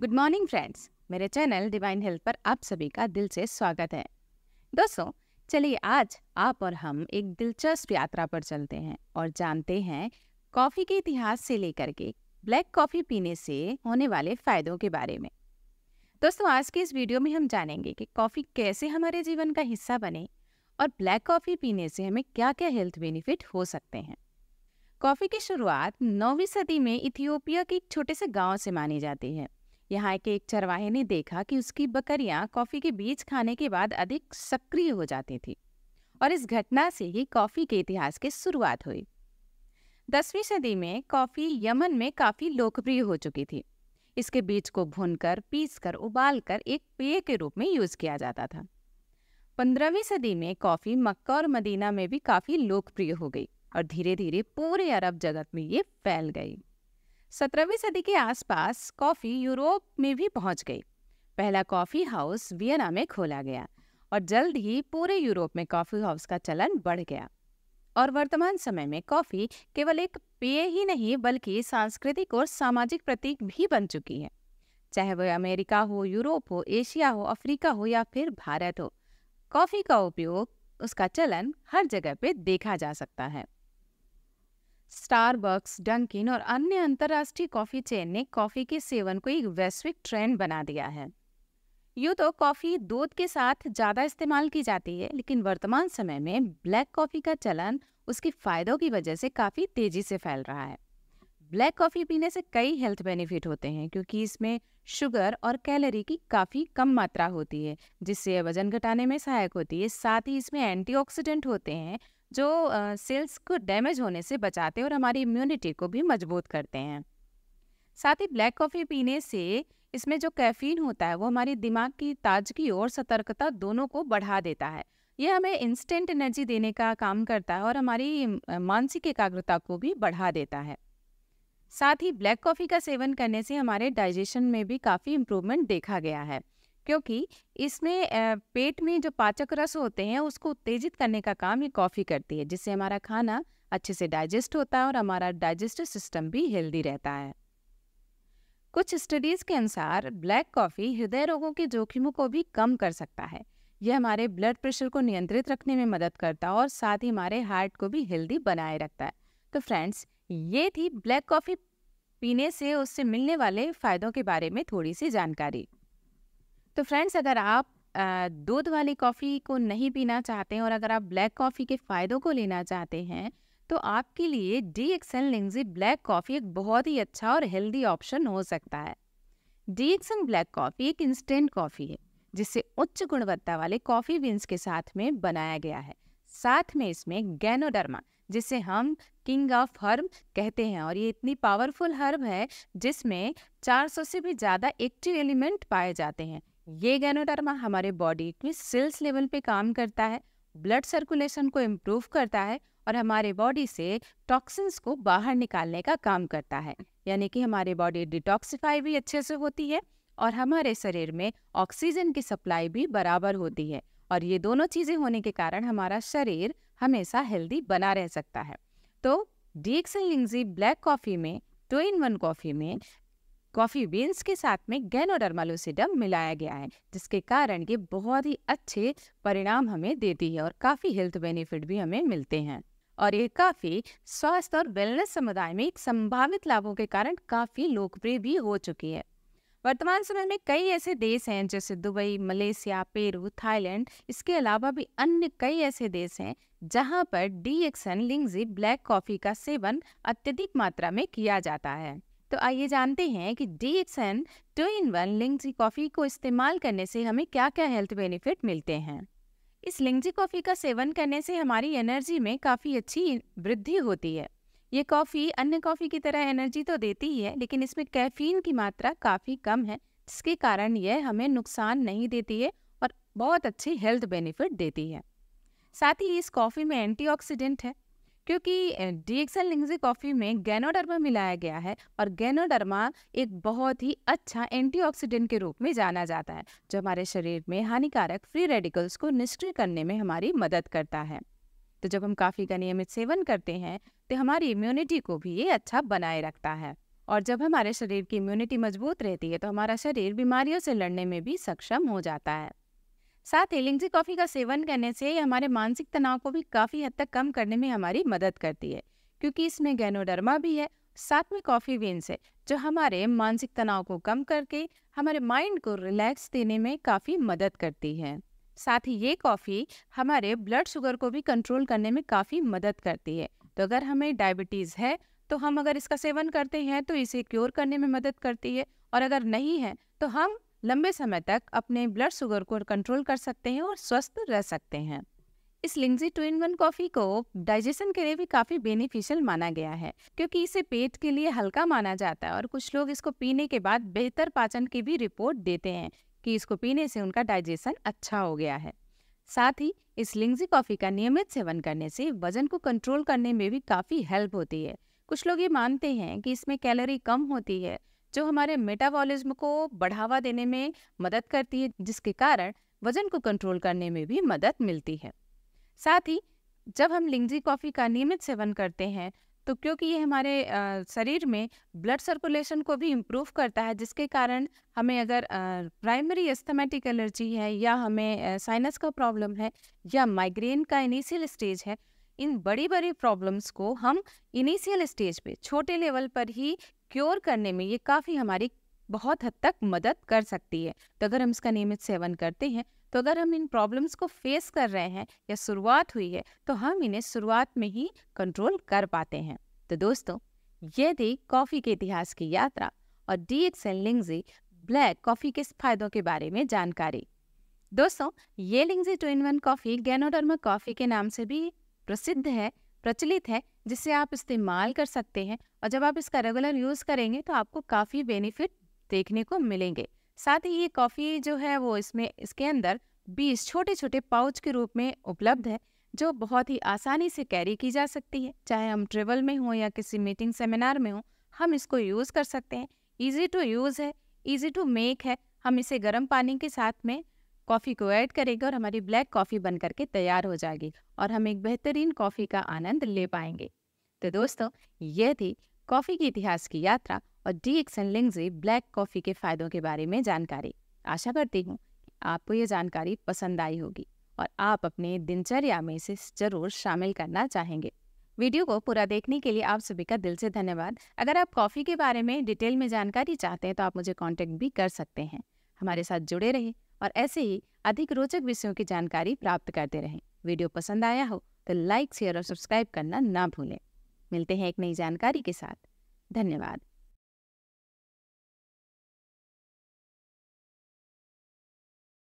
good morning friends मेरे channel Divine Health पर आप सभी का दिल से स्वागत है दोस्तों चलिए आज आप और हम एक दिलचस्प यात्रा पर चलते हैं और जानते हैं कॉफ़ी के इतिहास से लेकर के ब्लैक कॉफ़ी पीने से होने वाले फ़ायदों के बारे में दोस्तों आज के इस वीडियो में हम जानेंगे कि कॉफ़ी कैसे हमारे जीवन का हिस्सा बने और ब्लैक कॉफ़ी पीने से हमें क्या क्या हेल्थ बेनिफिट हो सकते हैं कॉफ़ी की शुरुआत नौवीं सदी में इथियोपिया के एक छोटे से गांव से मानी जाती है यहाँ के एक चरवाहे ने देखा कि उसकी बकरियाँ कॉफ़ी के बीज खाने के बाद अधिक सक्रिय हो जाती थी और इस घटना से ही कॉफ़ी के इतिहास की शुरुआत हुई दसवीं सदी में कॉफ़ी यमन में काफ़ी लोकप्रिय हो चुकी थी इसके बीज को भूनकर पीसकर उबालकर एक पेय के रूप में यूज़ किया जाता था पंद्रहवीं सदी में कॉफ़ी मक्का और मदीना में भी काफ़ी लोकप्रिय हो गई और धीरे धीरे पूरे अरब जगत में ये फैल गई सत्रहवीं सदी के आसपास कॉफ़ी यूरोप में भी पहुंच गई पहला कॉफ़ी हाउस वियना में खोला गया और जल्द ही पूरे यूरोप में कॉफ़ी हाउस का चलन बढ़ गया और वर्तमान समय में कॉफ़ी केवल एक पेय ही नहीं बल्कि सांस्कृतिक और सामाजिक प्रतीक भी बन चुकी है चाहे वह अमेरिका हो यूरोप हो एशिया हो अफ्रीका हो या फिर भारत हो कॉफ़ी का उपयोग उसका चलन हर जगह पे देखा जा सकता है स्टारबक्स डंकिन और अन्य अंतर्राष्ट्रीय कॉफी चेन ने कॉफी के सेवन को एक वैश्विक ट्रेंड बना दिया है यूँ तो कॉफी दूध के साथ ज़्यादा इस्तेमाल की जाती है लेकिन वर्तमान समय में ब्लैक कॉफी का चलन उसके फायदों की वजह से काफ़ी तेजी से फैल रहा है ब्लैक कॉफ़ी पीने से कई हेल्थ बेनिफिट होते हैं क्योंकि इसमें शुगर और कैलोरी की काफ़ी कम मात्रा होती है जिससे वजन घटाने में सहायक होती है साथ ही इसमें एंटीऑक्सीडेंट होते हैं जो सेल्स को डैमेज होने से बचाते हैं और हमारी इम्यूनिटी को भी मजबूत करते हैं साथ ही ब्लैक कॉफ़ी पीने से इसमें जो कैफीन होता है वो हमारे दिमाग की ताजगी और सतर्कता दोनों को बढ़ा देता है ये हमें इंस्टेंट एनर्जी देने का काम करता है और हमारी मानसिक एकाग्रता को भी बढ़ा देता है साथ ही ब्लैक कॉफ़ी का सेवन करने से हमारे डाइजेशन में भी काफ़ी इम्प्रूवमेंट देखा गया है क्योंकि इसमें पेट में जो पाचक रस होते हैं उसको उत्तेजित करने का काम ये कॉफ़ी करती है जिससे हमारा खाना अच्छे से डाइजेस्ट होता है और हमारा डाइजेस्टिव सिस्टम भी हेल्दी रहता है कुछ स्टडीज़ के अनुसार ब्लैक कॉफ़ी हृदय रोगों के जोखिमों को भी कम कर सकता है यह हमारे ब्लड प्रेशर को नियंत्रित रखने में मदद करता है और साथ ही हमारे हार्ट को भी हेल्दी बनाए रखता है तो फ्रेंड्स ये थी ब्लैक कॉफ़ी पीने से उससे मिलने वाले फ़ायदों के बारे में थोड़ी सी जानकारी तो फ्रेंड्स अगर आप दूध वाली कॉफ़ी को नहीं पीना चाहते हैं और अगर आप ब्लैक कॉफ़ी के फ़ायदों को लेना चाहते हैं तो आपके लिए D X N Lingzhi black coffee एक बहुत ही अच्छा और हेल्दी ऑप्शन हो सकता है डी एक्सन ब्लैक कॉफ़ी एक इंस्टेंट कॉफ़ी है जिसे उच्च गुणवत्ता वाले कॉफ़ी बीन्स के साथ में बनाया गया है साथ में इसमें गैनोडर्मा जिसे हम किंग ऑफ हर्ब कहते हैं और ये इतनी पावरफुल हर्ब है जिसमें 400 से भी ज़्यादा एक्टिव एलिमेंट पाए जाते हैं ये गैनोडर्मा हमारे बॉडी में सेल्स लेवल पे काम करता है ब्लड सर्कुलेशन को इम्प्रूव करता है और हमारे बॉडी से टॉक्सिन्स को बाहर निकालने का काम करता है यानी कि हमारे बॉडी डिटॉक्सिफाई भी अच्छे से होती है और हमारे शरीर में ऑक्सीजन की सप्लाई भी बराबर होती है और ये दोनों चीज़ें होने के कारण हमारा शरीर हमेशा हेल्दी बना रह सकता है तो डीक्सल लिंगजी ब्लैक कॉफ़ी में टू इन वन कॉफ़ी में कॉफ़ी बीन्स के साथ में गैनोडर्मालोसिडम मिलाया गया है जिसके कारण ये बहुत ही अच्छे परिणाम हमें देती है और काफ़ी हेल्थ बेनिफिट भी हमें मिलते हैं और ये काफ़ी स्वास्थ्य और वेलनेस समुदाय में एक संभावित लाभों के कारण काफ़ी लोकप्रिय भी हो चुकी है वर्तमान समय में कई ऐसे देश हैं जैसे दुबई मलेशिया पेरू थाईलैंड इसके अलावा भी अन्य कई ऐसे देश हैं जहां पर D X N Lingzhi black coffee का सेवन अत्यधिक मात्रा में किया जाता है तो आइए जानते हैं कि D X N two in one Lingzhi coffee को इस्तेमाल करने से हमें क्या क्या हेल्थ बेनिफिट मिलते हैं इस लिंगजी कॉफ़ी का सेवन करने से हमारी एनर्जी में काफ़ी अच्छी वृद्धि होती है ये कॉफ़ी अन्य कॉफ़ी की तरह एनर्जी तो देती ही है लेकिन इसमें कैफीन की मात्रा काफ़ी कम है जिसके कारण यह हमें नुकसान नहीं देती है और बहुत अच्छी हेल्थ बेनिफिट देती है साथ ही इस कॉफ़ी में एंटीऑक्सीडेंट है क्योंकि डीएक्सल लिंगजी कॉफ़ी में गैनोडर्मा मिलाया गया है और गैनोडर्मा एक बहुत ही अच्छा एंटीऑक्सीडेंट के रूप में जाना जाता है जो हमारे शरीर में हानिकारक फ्री रेडिकल्स को निष्क्रिय करने में हमारी मदद करता है तो जब हम काफ़ी का नियमित सेवन करते हैं तो हमारी इम्यूनिटी को भी ये अच्छा बनाए रखता है और जब हमारे शरीर की इम्यूनिटी मजबूत रहती है तो हमारा शरीर बीमारियों से लड़ने में भी सक्षम हो जाता है साथ ही लिंगजी कॉफ़ी का सेवन करने से हमारे मानसिक तनाव को भी काफ़ी हद तक कम करने में हमारी मदद करती है क्योंकि इसमें गैनोडर्मा भी है साथ में कॉफ़ी बीन्स है जो हमारे मानसिक तनाव को कम करके हमारे माइंड को रिलैक्स देने में काफ़ी मदद करती है साथ ही ये कॉफ़ी हमारे ब्लड शुगर को भी कंट्रोल करने में काफ़ी मदद करती है तो अगर हमें डायबिटीज़ है तो हम अगर इसका सेवन करते हैं तो इसे क्योर करने में मदद करती है और अगर नहीं है तो हम लंबे समय तक अपने ब्लड शुगर को कंट्रोल कर सकते हैं और स्वस्थ रह सकते हैं इस Lingzhi two in one coffee को डाइजेशन के लिए भी काफ़ी बेनिफिशियल माना गया है क्योंकि इसे पेट के लिए हल्का माना जाता है और कुछ लोग इसको पीने के बाद बेहतर पाचन की भी रिपोर्ट देते हैं कि इसको पीने से उनका डाइजेशन अच्छा हो गया है साथ ही इस लिंगजी कॉफ़ी का नियमित सेवन करने से वजन को कंट्रोल करने में भी काफ़ी हेल्प होती है कुछ लोग ये मानते हैं कि इसमें कैलोरी कम होती है जो हमारे मेटाबॉलिज्म को बढ़ावा देने में मदद करती है जिसके कारण वजन को कंट्रोल करने में भी मदद मिलती है साथ ही जब हम लिंगजी कॉफ़ी का नियमित सेवन करते हैं तो क्योंकि ये हमारे शरीर में ब्लड सर्कुलेशन को भी इम्प्रूव करता है जिसके कारण हमें अगर प्राइमरी एस्थमेटिक एलर्जी है या हमें साइनस का प्रॉब्लम है या माइग्रेन का इनिशियल स्टेज है इन बड़ी बड़ी प्रॉब्लम्स को हम इनिशियल स्टेज पे छोटे लेवल पर ही क्योर करने में ये काफ़ी हमारी बहुत हद तक मदद कर सकती है तो अगर हम इसका नियमित सेवन करते हैं तो अगर हम इन प्रॉब्लम्स को फेस कर रहे हैं या शुरुआत हुई है तो हम इन्हें शुरुआत में ही कंट्रोल कर पाते हैं तो दोस्तों ये थी कॉफ़ी के इतिहास की यात्रा और डी एक्स एक्सएल लिंगजी ब्लैक कॉफ़ी के फायदों के बारे में जानकारी दोस्तों ये Lingzhi two in one coffee Ganoderma coffee के नाम से भी प्रसिद्ध है प्रचलित है जिसे आप इस्तेमाल कर सकते हैं और जब आप इसका रेगुलर यूज़ करेंगे तो आपको काफ़ी बेनिफिट देखने को मिलेंगे साथ ही ये कॉफ़ी जो है वो इसमें इसके अंदर बीस छोटे छोटे पाउच के रूप में उपलब्ध है जो बहुत ही आसानी से कैरी की जा सकती है चाहे हम ट्रेवल में हों या किसी मीटिंग सेमिनार में हों हम इसको यूज़ कर सकते हैं ईजी टू यूज़ है ईजी टू मेक है हम इसे गर्म पानी के साथ में कॉफ़ी को ऐड करेंगे और हमारी ब्लैक कॉफ़ी बन करके तैयार हो जाएगी और हम एक बेहतरीन कॉफ़ी का आनंद ले पाएंगे तो दोस्तों यह थी कॉफ़ी के इतिहास की यात्रा और D X N Lingzhi black coffee के फ़ायदों के बारे में जानकारी आशा करती हूँ आपको ये जानकारी पसंद आई होगी और आप अपने दिनचर्या में इसे जरूर शामिल करना चाहेंगे वीडियो को पूरा देखने के लिए आप सभी का दिल से धन्यवाद अगर आप कॉफ़ी के बारे में डिटेल में जानकारी चाहते हैं तो आप मुझे कांटेक्ट भी कर सकते हैं हमारे साथ जुड़े रहें और ऐसे ही अधिक रोचक विषयों की जानकारी प्राप्त करते रहें वीडियो पसंद आया हो तो लाइक शेयर और सब्सक्राइब करना ना भूलें मिलते हैं एक नई जानकारी के साथ धन्यवाद